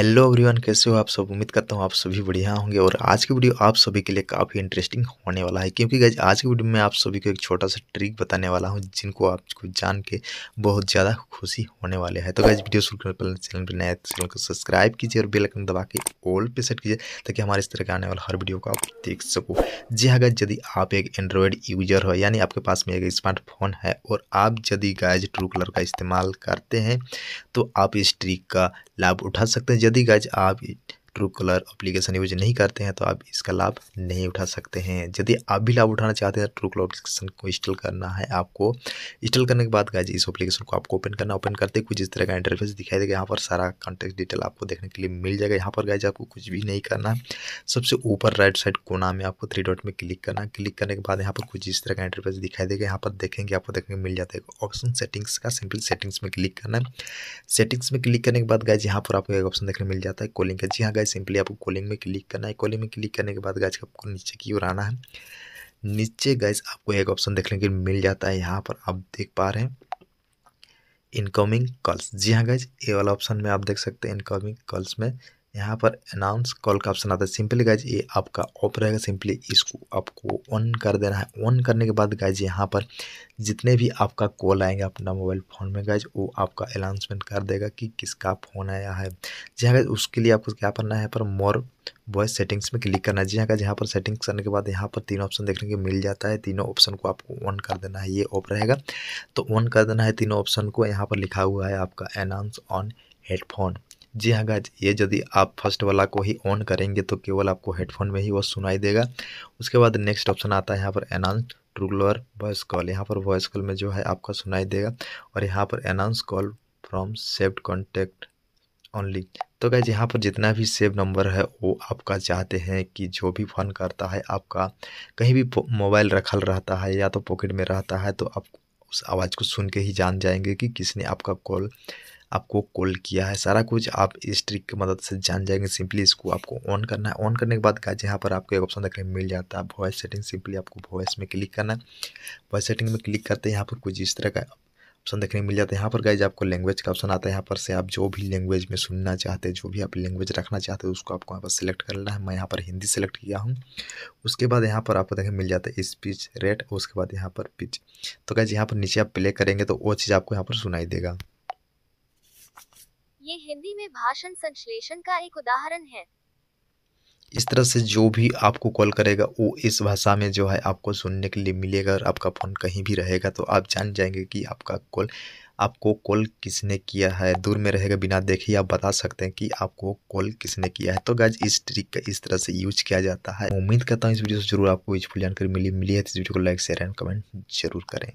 hello everyone कैसे हो आप सब उम्मीद करता हूँ आप सभी बढ़िया होंगे और आज की वीडियो आप सभी के लिए काफ़ी इंटरेस्टिंग होने वाला है क्योंकि गज आज की वीडियो में आप सभी को एक छोटा सा ट्रिक बताने वाला हूँ जिनको आपको जान के बहुत ज़्यादा खुशी होने वाले है तो गज वीडियो शुरू करने पहले चैनल पर नया तो चैनल को सब्सक्राइब कीजिए और बेलकन दबा के ऑल पे सेट कीजिए ताकि हमारे इस तरह के आने वाला हर वीडियो को आप देख सको जी हाँ गज यदि आप एक एंड्रॉयड यूजर हो यानी आपके पास में एक स्मार्टफोन है और आप यदि गैज ट्रू कलर का इस्तेमाल करते हैं तो आप इस ट्रिक का लाभ उठा सकते हैं यदि गाइज आप ट्रू कलर अप्लीकेशन यूज नहीं करते हैं तो आप इसका लाभ नहीं उठा सकते हैं यदि आप भी लाभ उठाना चाहते हैं ट्रू कलर अप्लीकेशन को इंस्टॉल करना है आपको इंस्टॉल करने के बाद गाइज इस अप्लीकेशन को आपको ओपन करना ओपन करते कुछ इस तरह का इंटरफेस दिखाई देगा यहाँ पर सारा कॉन्टैक्ट डिटेल आपको देखने के लिए मिल जाएगा यहाँ पर गाइज आपको कुछ भी नहीं करना सबसे ऊपर राइट साइड कोना में आपको थ्री डॉट में क्लिक करना क्लिक करने के बाद यहाँ पर कुछ इस तरह का इंटरफेस दिखाई देगा यहाँ पर देखेंगे आपको देखने को मिल जाता है ऑप्शन सेटिंग्स का सिंपल सेटिंग्स में क्लिक करना है सेटिंग्स में क्लिक करने के बाद गाइज यहाँ पर आपको एक ऑप्शन देखने मिल जाता है कॉलिंग का जी हाँ गाइज सिंपली आपको कॉलिंग में क्लिक करना है कॉलिंग में क्लिक करने के बाद गैस आपको नीचे की ओर आना है नीचे गैस आपको एक ऑप्शन देखने के मिल जाता है यहाँ पर आप देख पा रहे हैं इनकमिंग कॉल्स जी हाँ गैज ये वाला ऑप्शन में आप देख सकते हैं इनकमिंग कॉल्स में यहाँ पर अनाउंस कॉल का ऑप्शन आता है सिंपली गाइज ये आपका ऑफ रहेगा सिंपली इसको आपको ऑन कर देना है ऑन करने के बाद गाइज यहाँ पर जितने भी आपका कॉल आएंगे अपना मोबाइल फ़ोन में गाइज वो आपका अनाउंसमेंट कर देगा कि किसका फ़ोन आया है जी हाँ गाइज उसके लिए आपको क्या करना है पर मोर वॉइस सेटिंग्स में क्लिक करना है जी हाँ गाइज यहाँ पर सेटिंग्स करने के बाद यहाँ पर तीनों ऑप्शन देखने को मिल जाता है तीनों ऑप्शन को आपको ऑन कर देना है ये ऑफ रहेगा तो ऑन कर देना है तीनों ऑप्शन को यहाँ पर लिखा हुआ है आपका अनाउंस ऑन हेडफोन जी हाँ गाज ये यदि आप फर्स्ट वाला को ही ऑन करेंगे तो केवल आपको हेडफोन में ही वो सुनाई देगा उसके बाद नेक्स्ट ऑप्शन आता है यहाँ पर अनाउंस ट्रूलोअर वॉइस कॉल यहाँ पर वॉइस कॉल में जो है आपका सुनाई देगा और यहाँ पर announce call from saved contact only तो गैज यहाँ पर जितना भी सेव नंबर है वो आपका चाहते हैं कि जो भी फ़ोन करता है आपका कहीं भी मोबाइल रखल रहता है या तो पॉकेट में रहता है तो आप उस आवाज़ को सुन के ही जान जाएंगे कि किसने आपका कॉल आपको कॉल किया है सारा कुछ आप इस ट्रिक की मदद से जान जाएंगे सिंपली इसको आपको ऑन करना है ऑन करने के बाद गाइज यहाँ पर आपको एक ऑप्शन देखने मिल जाता है वॉइस सेटिंग सिंपली आपको वॉइस में क्लिक करना है वॉइस सेटिंग में क्लिक करते हैं यहाँ पर कुछ इस तरह का ऑप्शन देखने मिल जाता है यहाँ पर गाइज आपको लैंग्वेज का ऑप्शन आता है यहाँ पर से आप जो भी लैंग्वेज में सुनना चाहते हैं जो भी आप लैंग्वेज रखना चाहते हैं उसको आपको यहाँ पर सिलेक्ट कर लेना है मैं यहाँ पर हिंदी सेलेक्ट किया हूँ उसके बाद यहाँ पर आपको देखने मिल जाता है स्पीच रेट उसके बाद यहाँ पर पिच तो गाइज यहाँ पर नीचे आप प्ले करेंगे तो वो चीज़ आपको यहाँ पर सुनाई देगा ये हिंदी में भाषण संश्लेषण का एक उदाहरण है इस तरह से जो भी आपको कॉल करेगा वो इस भाषा में जो है आपको सुनने के लिए मिलेगा और आपका फ़ोन कहीं भी रहेगा तो आप जान जाएंगे कि आपका कॉल आपको कॉल किसने किया है दूर में रहेगा बिना देखे आप बता सकते हैं कि आपको कॉल किसने किया है तो गाज इस ट्रिक का इस तरह से यूज किया जाता है उम्मीद करता हूँ इस वीडियो से जरूर आपको यूजफुल जानकारी मिली मिली है तो इस वीडियो को लाइक शेयर एंड कमेंट जरूर करें